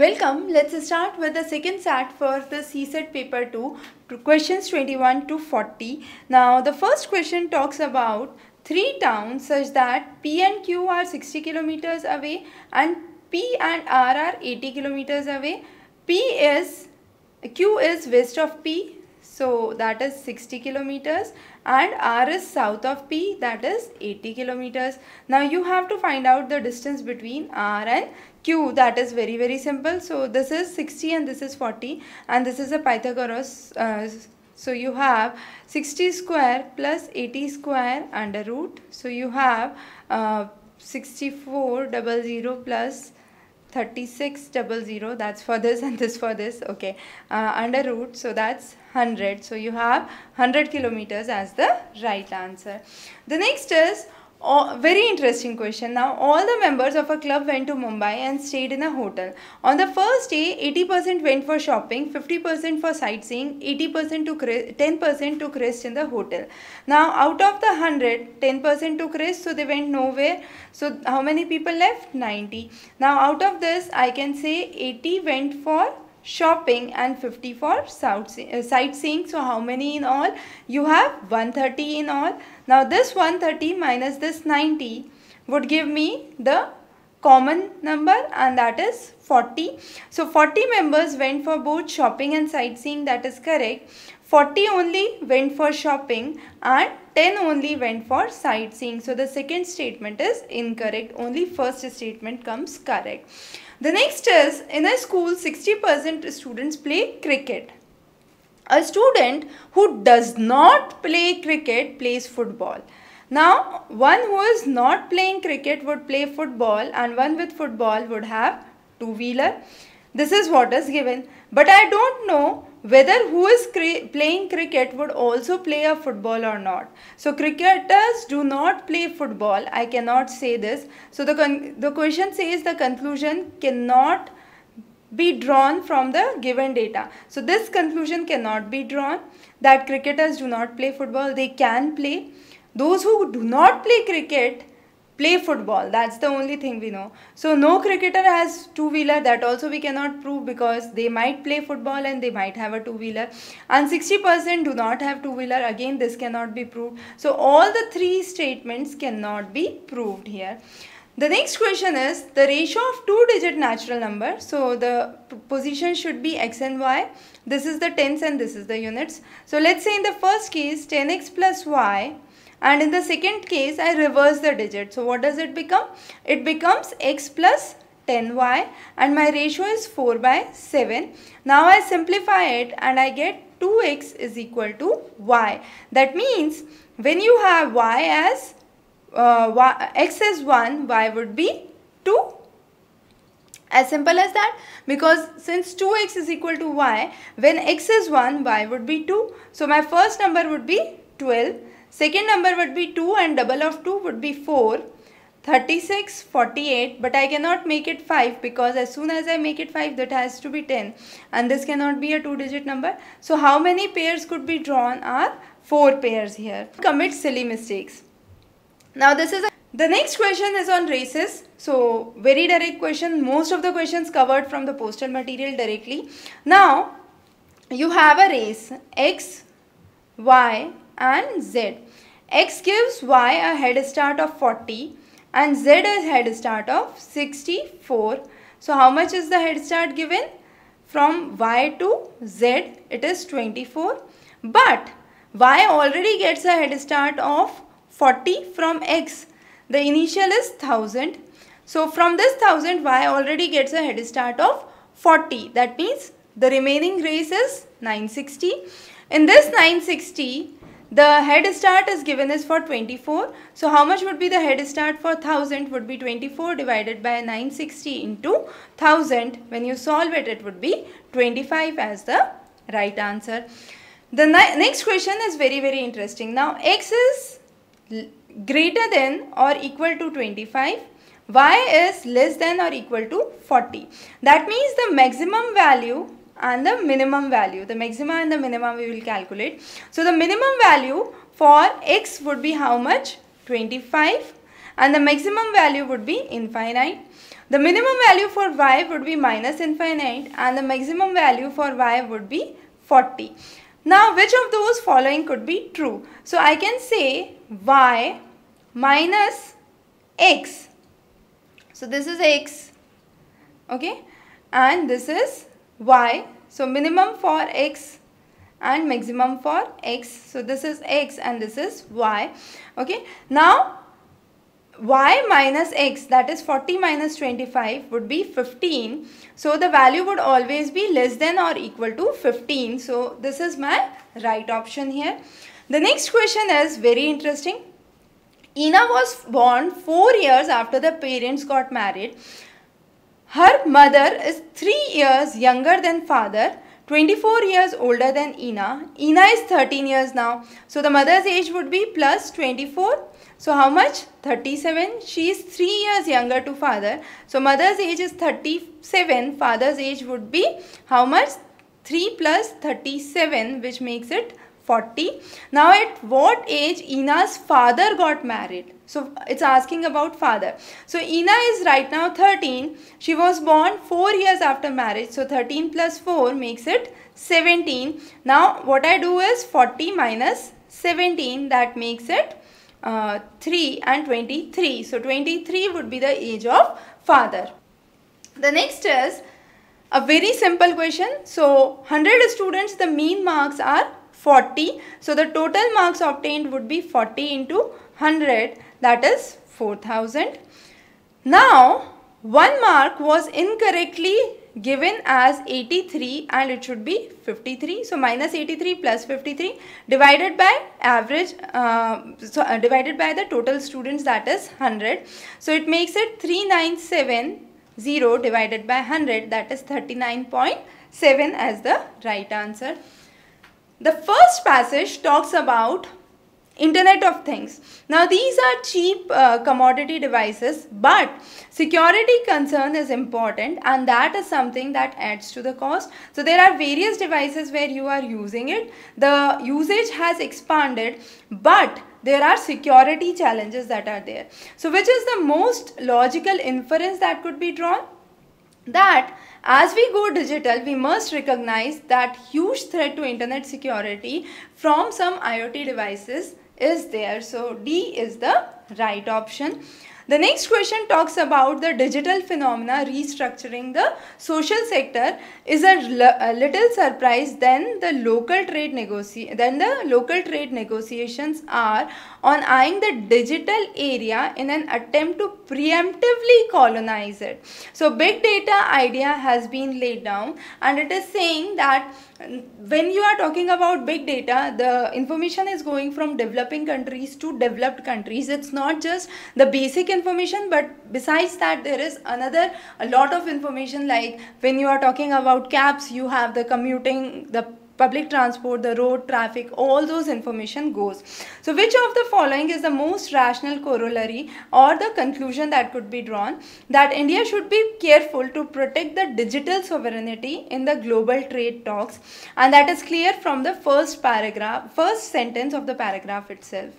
Welcome. Let's start with the second set for the CSET paper 2, questions 21 to 40. Now, the first question talks about three towns such that P and Q are 60 kilometers away and P and R are 80 kilometers away. P is, Q is west of P, so that is 60 kilometers and R is south of P, that is 80 kilometers. Now you have to find out the distance between R and q that is very very simple so this is 60 and this is 40 and this is a pythagoras uh, so you have 60 square plus 80 square under root so you have uh, 64 double zero plus 36 double zero that's for this and this for this okay uh, under root so that's 100 so you have 100 kilometers as the right answer the next is Oh, very interesting question. Now, all the members of a club went to Mumbai and stayed in a hotel. On the first day, 80% went for shopping, 50% for sightseeing, 80% took 10% took rest in the hotel. Now, out of the 100, 10% took rest, so they went nowhere. So, how many people left? 90. Now, out of this, I can say 80 went for shopping and 50 for uh, sightseeing. So how many in all? You have 130 in all. Now this 130 minus this 90 would give me the common number and that is 40. So 40 members went for both shopping and sightseeing that is correct. 40 only went for shopping and 10 only went for sightseeing. So the second statement is incorrect. Only first statement comes correct. The next is in a school 60% students play cricket. A student who does not play cricket plays football. Now one who is not playing cricket would play football and one with football would have two wheeler. This is what is given. But I don't know whether who is cre playing cricket would also play a football or not. So cricketers do not play football. I cannot say this. So the, the question says the conclusion cannot be drawn from the given data. So this conclusion cannot be drawn that cricketers do not play football. They can play. Those who do not play cricket play football that's the only thing we know so no cricketer has two wheeler that also we cannot prove because they might play football and they might have a two wheeler and 60% do not have two wheeler again this cannot be proved so all the three statements cannot be proved here the next question is the ratio of two digit natural number. So the position should be x and y. This is the tens and this is the units. So let's say in the first case 10x plus y and in the second case I reverse the digit. So what does it become? It becomes x plus 10y and my ratio is 4 by 7. Now I simplify it and I get 2x is equal to y. That means when you have y as uh, y, x is 1, y would be 2. As simple as that because since 2x is equal to y, when x is 1, y would be 2. So my first number would be 12 Second number would be 2 and double of 2 would be 4. 36, 48 but I cannot make it 5 because as soon as I make it 5 that has to be 10 and this cannot be a 2 digit number. So how many pairs could be drawn are 4 pairs here. Commit silly mistakes. Now this is the next question is on races. So very direct question. Most of the questions covered from the postal material directly. Now you have a race X, Y and Z. X gives Y a head start of 40 and Z a head start of 64. So how much is the head start given? From Y to Z it is 24 but Y already gets a head start of 40 from X. The initial is 1000. So from this 1000 Y already gets a head start of 40. That means the remaining race is 960. In this 960 the head start is given is for 24. So how much would be the head start for 1000 would be 24 divided by 960 into 1000. When you solve it, it would be 25 as the right answer. The next question is very very interesting. Now x is greater than or equal to 25 y is less than or equal to 40. That means the maximum value and the minimum value. The maxima and the minimum we will calculate. So the minimum value for x would be how much? 25 and the maximum value would be infinite. The minimum value for y would be minus infinite and the maximum value for y would be 40. Now which of those following could be true? So I can say y minus x. So this is x okay and this is y. So minimum for x and maximum for x. So this is x and this is y. Okay. Now y minus x that is 40 minus 25 would be 15. So the value would always be less than or equal to 15. So this is my right option here. The next question is very interesting. Ina was born 4 years after the parents got married. Her mother is 3 years younger than father, 24 years older than Ina. Ina is 13 years now. So the mother's age would be plus 24. So how much? 37. She is 3 years younger to father. So mother's age is 37. Father's age would be how much? 3 plus 37 which makes it 40. Now at what age Ina's father got married? So it's asking about father. So Ina is right now 13. She was born 4 years after marriage. So 13 plus 4 makes it 17. Now what I do is 40 minus 17 that makes it uh, 3 and 23. So 23 would be the age of father. The next is a very simple question. So 100 students the mean marks are 40. So the total marks obtained would be 40 into 100 that is 4000. Now one mark was incorrectly given as 83 and it should be 53 so minus 83 plus 53 divided by average uh, so uh, divided by the total students that is 100 so it makes it 3970 divided by 100 that is 39.7 as the right answer the first passage talks about Internet of Things. Now these are cheap uh, commodity devices but security concern is important and that is something that adds to the cost. So there are various devices where you are using it. The usage has expanded but there are security challenges that are there. So which is the most logical inference that could be drawn? that as we go digital, we must recognize that huge threat to internet security from some IoT devices is there. So D is the right option. The next question talks about the digital phenomena restructuring the social sector is a, a little surprise than the local trade negotiation the local trade negotiations are on eyeing the digital area in an attempt to preemptively colonize it. So big data idea has been laid down and it is saying that when you are talking about big data the information is going from developing countries to developed countries it's not just the basic information but besides that there is another a lot of information like when you are talking about caps, you have the commuting the public transport, the road, traffic, all those information goes. So which of the following is the most rational corollary or the conclusion that could be drawn that India should be careful to protect the digital sovereignty in the global trade talks and that is clear from the first paragraph, first sentence of the paragraph itself.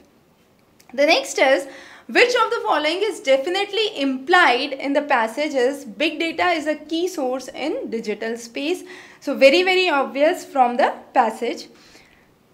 The next is which of the following is definitely implied in the passages big data is a key source in digital space so very very obvious from the passage.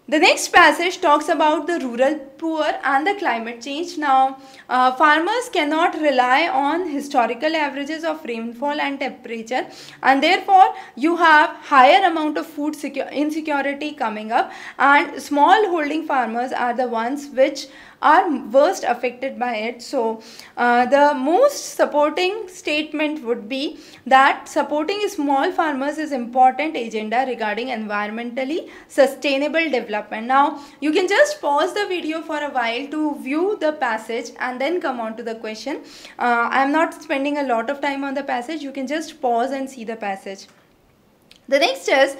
The next passage talks about the rural poor and the climate change. Now, uh, farmers cannot rely on historical averages of rainfall and temperature and therefore you have higher amount of food insecurity coming up and small holding farmers are the ones which are worst affected by it. So uh, the most supporting statement would be that supporting small farmers is important agenda regarding environmentally sustainable development. Now you can just pause the video for a while to view the passage and then come on to the question. Uh, I am not spending a lot of time on the passage. You can just pause and see the passage. The next is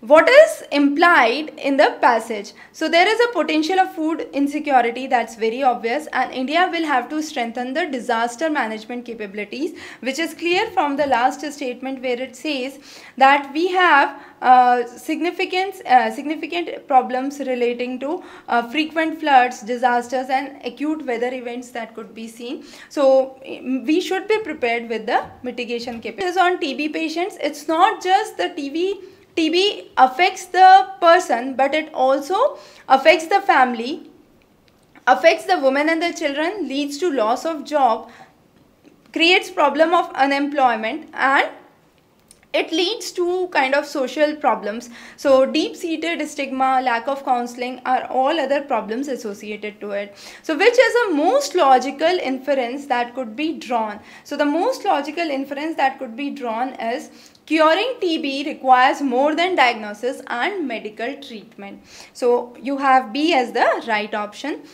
what is implied in the passage so there is a potential of food insecurity that's very obvious and india will have to strengthen the disaster management capabilities which is clear from the last statement where it says that we have uh, significant uh, significant problems relating to uh, frequent floods disasters and acute weather events that could be seen so we should be prepared with the mitigation capabilities on tb patients it's not just the tb TB affects the person but it also affects the family, affects the women and the children, leads to loss of job, creates problem of unemployment and it leads to kind of social problems. So deep-seated stigma, lack of counseling are all other problems associated to it. So which is the most logical inference that could be drawn? So the most logical inference that could be drawn is Curing TB requires more than diagnosis and medical treatment. So you have B as the right option.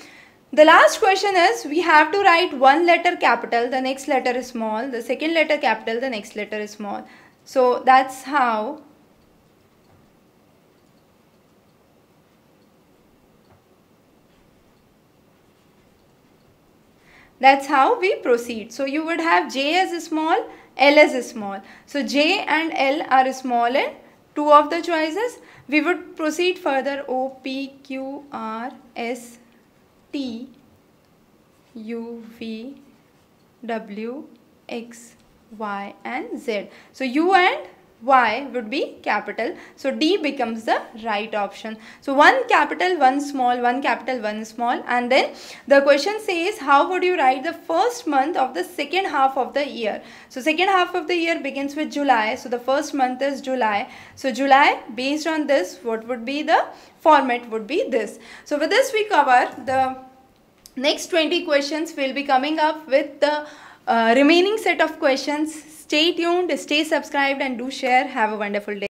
The last question is we have to write one letter capital, the next letter is small, the second letter capital, the next letter is small. So that's how that's how we proceed. So you would have J as small, L is small. So J and L are small in two of the choices. We would proceed further O, P, Q, R, S, T, U, V, W, X, Y and Z. So U and Y would be capital. So D becomes the right option. So one capital, one small, one capital, one small. And then the question says how would you write the first month of the second half of the year? So second half of the year begins with July. So the first month is July. So July based on this what would be the format would be this. So with this we cover the next 20 questions. We'll be coming up with the uh, remaining set of questions. Stay tuned, stay subscribed and do share. Have a wonderful day.